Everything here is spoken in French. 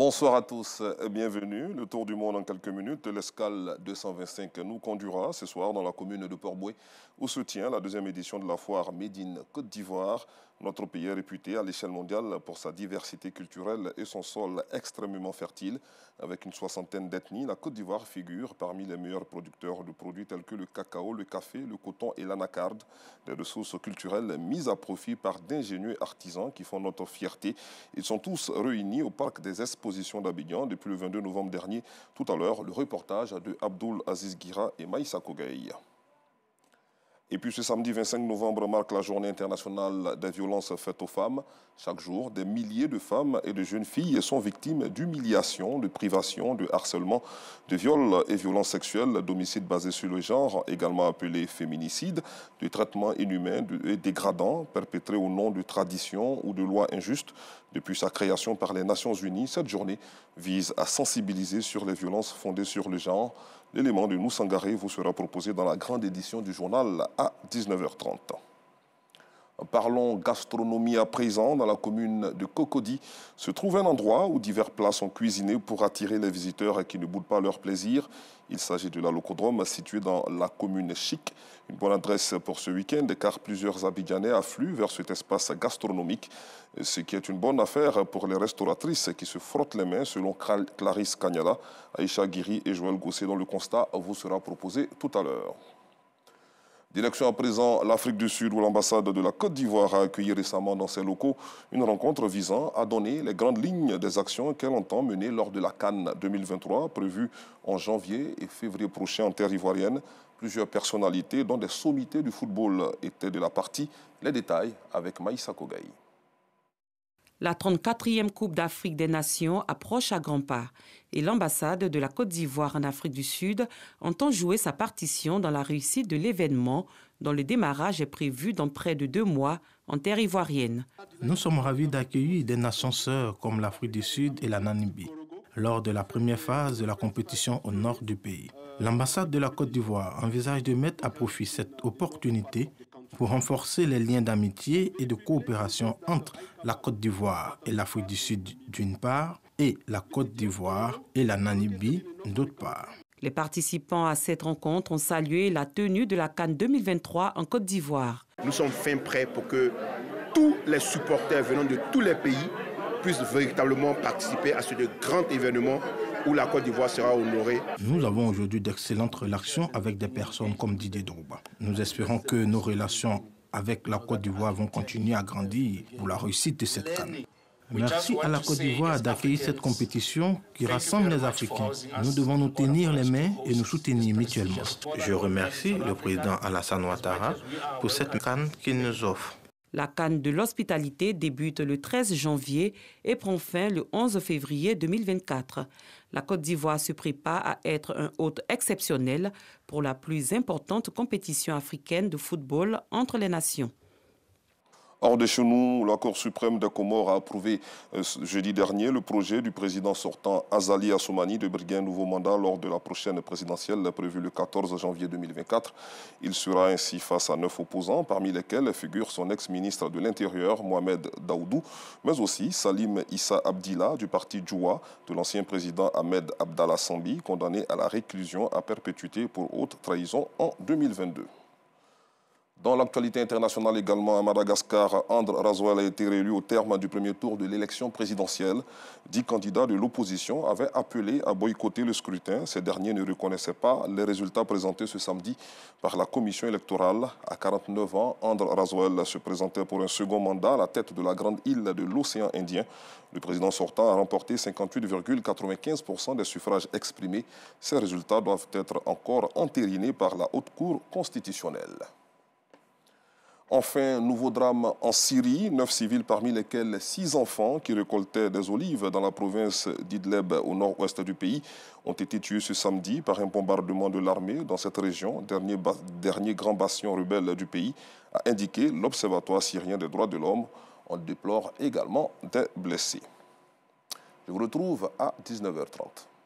Bonsoir à tous, et bienvenue. Le tour du monde en quelques minutes. L'escale 225 nous conduira ce soir dans la commune de Portboué où se tient la deuxième édition de la foire Médine Côte d'Ivoire. Notre pays est réputé à l'échelle mondiale pour sa diversité culturelle et son sol extrêmement fertile. Avec une soixantaine d'ethnies, la Côte d'Ivoire figure parmi les meilleurs producteurs de produits tels que le cacao, le café, le coton et l'anacarde. Des ressources culturelles mises à profit par d'ingénieux artisans qui font notre fierté. Ils sont tous réunis au parc des expositions d'Abidjan depuis le 22 novembre dernier. Tout à l'heure, le reportage de Abdul Aziz Gira et Maïssa Kogaïa. Et puis ce samedi 25 novembre marque la journée internationale des violences faites aux femmes. Chaque jour, des milliers de femmes et de jeunes filles sont victimes d'humiliation, de privation, de harcèlement, de viols et violences sexuelles, d'homicides basés sur le genre, également appelés féminicides, de traitements inhumains et dégradants perpétrés au nom de traditions ou de lois injustes, depuis sa création par les Nations Unies, cette journée vise à sensibiliser sur les violences fondées sur le genre. L'élément de Moussangaré vous sera proposé dans la grande édition du journal à 19h30. Parlons gastronomie à présent. Dans la commune de Cocody se trouve un endroit où divers plats sont cuisinés pour attirer les visiteurs qui ne boulent pas leur plaisir. Il s'agit de la Locodrome située dans la commune Chic. Une bonne adresse pour ce week-end car plusieurs Abidjanais affluent vers cet espace gastronomique, ce qui est une bonne affaire pour les restauratrices qui se frottent les mains selon Clarisse Cagnala, Aïcha Guiri et Joël Gosset dont le constat vous sera proposé tout à l'heure. Direction à présent l'Afrique du Sud où l'ambassade de la Côte d'Ivoire a accueilli récemment dans ses locaux une rencontre visant à donner les grandes lignes des actions qu'elle entend mener lors de la Cannes 2023 prévue en janvier et février prochain en terre ivoirienne. Plusieurs personnalités dont des sommités du football étaient de la partie. Les détails avec Maïssa Kogaï. La 34e Coupe d'Afrique des Nations approche à grands pas et l'ambassade de la Côte d'Ivoire en Afrique du Sud entend jouer sa partition dans la réussite de l'événement dont le démarrage est prévu dans près de deux mois en terre ivoirienne. Nous sommes ravis d'accueillir des nations sœurs comme l'Afrique du Sud et la Namibie lors de la première phase de la compétition au nord du pays. L'ambassade de la Côte d'Ivoire envisage de mettre à profit cette opportunité pour renforcer les liens d'amitié et de coopération entre la Côte d'Ivoire et l'Afrique du Sud d'une part et la Côte d'Ivoire et la Namibie d'autre part. Les participants à cette rencontre ont salué la tenue de la Cannes 2023 en Côte d'Ivoire. Nous sommes fin prêts pour que tous les supporters venant de tous les pays puissent véritablement participer à ce grand événement où la Côte d'Ivoire sera honorée. Nous avons aujourd'hui d'excellentes relations avec des personnes comme Didier Drouba. Nous espérons que nos relations avec la Côte d'Ivoire vont continuer à grandir pour la réussite de cette canne. Merci à la Côte d'Ivoire d'accueillir cette compétition qui rassemble les Africains. Nous devons nous tenir les mains et nous soutenir mutuellement. Je remercie le président Alassane Ouattara pour cette canne qu'il nous offre. La canne de l'hospitalité débute le 13 janvier et prend fin le 11 février 2024. La Côte d'Ivoire se prépare à être un hôte exceptionnel pour la plus importante compétition africaine de football entre les nations. Hors de chez nous, la Cour suprême de Comores a approuvé euh, jeudi dernier le projet du président sortant Azali Assoumani de briguer un nouveau mandat lors de la prochaine présidentielle prévue le 14 janvier 2024. Il sera ainsi face à neuf opposants, parmi lesquels figure son ex-ministre de l'Intérieur, Mohamed Daoudou, mais aussi Salim Issa Abdillah du parti Djoua, de l'ancien président Ahmed Abdallah Sambi, condamné à la réclusion à perpétuité pour haute trahison en 2022. Dans l'actualité internationale également, à Madagascar, André Razoel a été réélu au terme du premier tour de l'élection présidentielle. Dix candidats de l'opposition avaient appelé à boycotter le scrutin. Ces derniers ne reconnaissaient pas les résultats présentés ce samedi par la commission électorale. À 49 ans, André Razoel se présentait pour un second mandat à la tête de la grande île de l'océan Indien. Le président sortant a remporté 58,95% des suffrages exprimés. Ces résultats doivent être encore entérinés par la Haute Cour constitutionnelle. Enfin, nouveau drame en Syrie, neuf civils parmi lesquels six enfants qui récoltaient des olives dans la province d'Idleb au nord-ouest du pays ont été tués ce samedi par un bombardement de l'armée dans cette région, dernier, dernier grand bastion rebelle du pays, a indiqué l'Observatoire syrien des droits de l'homme. On déplore également des blessés. Je vous retrouve à 19h30.